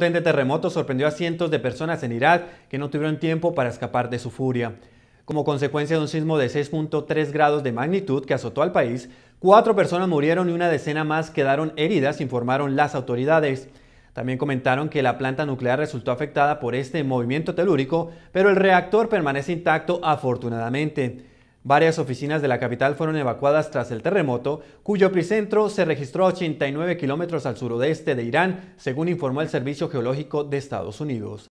potente terremoto sorprendió a cientos de personas en Irak que no tuvieron tiempo para escapar de su furia. Como consecuencia de un sismo de 6.3 grados de magnitud que azotó al país, cuatro personas murieron y una decena más quedaron heridas, informaron las autoridades. También comentaron que la planta nuclear resultó afectada por este movimiento telúrico, pero el reactor permanece intacto afortunadamente. Varias oficinas de la capital fueron evacuadas tras el terremoto, cuyo epicentro se registró a 89 kilómetros al suroeste de Irán, según informó el Servicio Geológico de Estados Unidos.